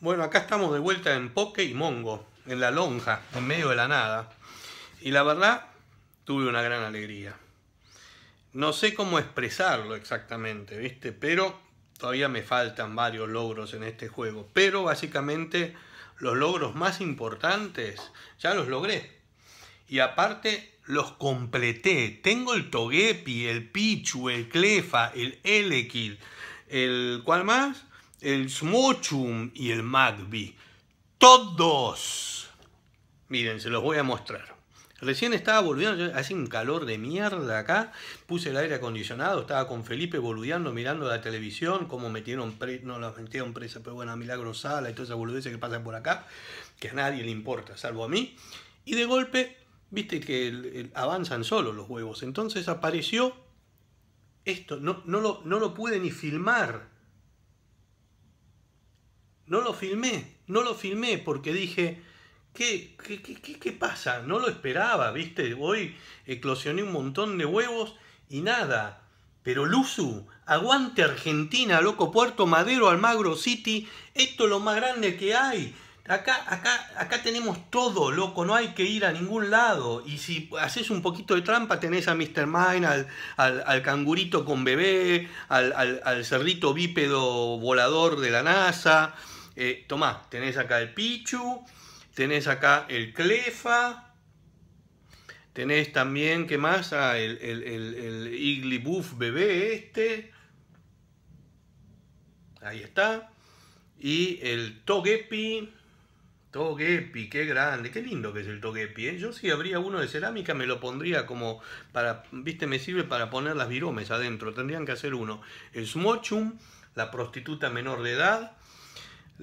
Bueno, acá estamos de vuelta en Poke y Mongo, en la lonja, en medio de la nada. Y la verdad, tuve una gran alegría. No sé cómo expresarlo exactamente, ¿viste? Pero todavía me faltan varios logros en este juego. Pero básicamente los logros más importantes ya los logré. Y aparte los completé. Tengo el Togepi, el Pichu, el Clefa, el Elekid, el... ¿Cuál más? el smoochum y el Magby. Todos. Miren, se los voy a mostrar. Recién estaba volviendo, hace un calor de mierda acá, puse el aire acondicionado, estaba con Felipe volviendo, mirando la televisión, cómo metieron, presa, no la metieron presa, pero bueno, y todas esa boludeces que pasan por acá, que a nadie le importa, salvo a mí. Y de golpe, viste que avanzan solo los huevos, entonces apareció esto, no, no, lo, no lo pude ni filmar no lo filmé, no lo filmé porque dije, ¿qué, qué, qué, qué pasa? No lo esperaba, ¿viste? Hoy eclosioné un montón de huevos y nada. Pero Luzu, aguante Argentina, loco, Puerto Madero, Almagro City, esto es lo más grande que hay. Acá, acá, acá tenemos todo, loco, no hay que ir a ningún lado. Y si haces un poquito de trampa, tenés a Mr. Mine, al, cangurito con bebé, al, al, al cerrito bípedo volador de la NASA, eh, tomá, tenés acá el Pichu, tenés acá el Clefa, tenés también, ¿qué más? Ah, el, el, bebé este, ahí está, y el Togepi, Togepi, qué grande, qué lindo que es el Togepi. ¿eh? Yo si habría uno de cerámica me lo pondría como para, viste, me sirve para poner las viromes adentro. Tendrían que hacer uno. El Smochum, la prostituta menor de edad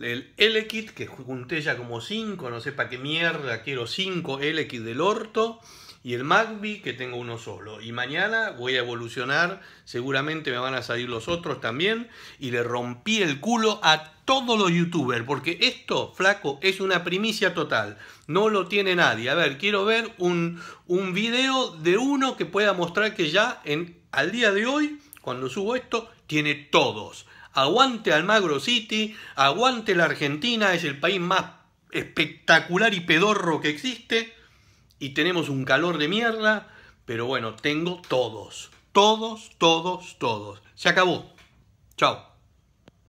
el Elekit, que junté ya como 5, no sé para qué mierda, quiero 5 l del orto, y el Magby, que tengo uno solo. Y mañana voy a evolucionar, seguramente me van a salir los otros también, y le rompí el culo a todos los youtubers, porque esto, flaco, es una primicia total. No lo tiene nadie. A ver, quiero ver un, un video de uno que pueda mostrar que ya en, al día de hoy, cuando subo esto, tiene todos aguante Almagro City, aguante la Argentina, es el país más espectacular y pedorro que existe, y tenemos un calor de mierda, pero bueno, tengo todos, todos, todos, todos. Se acabó. Chao.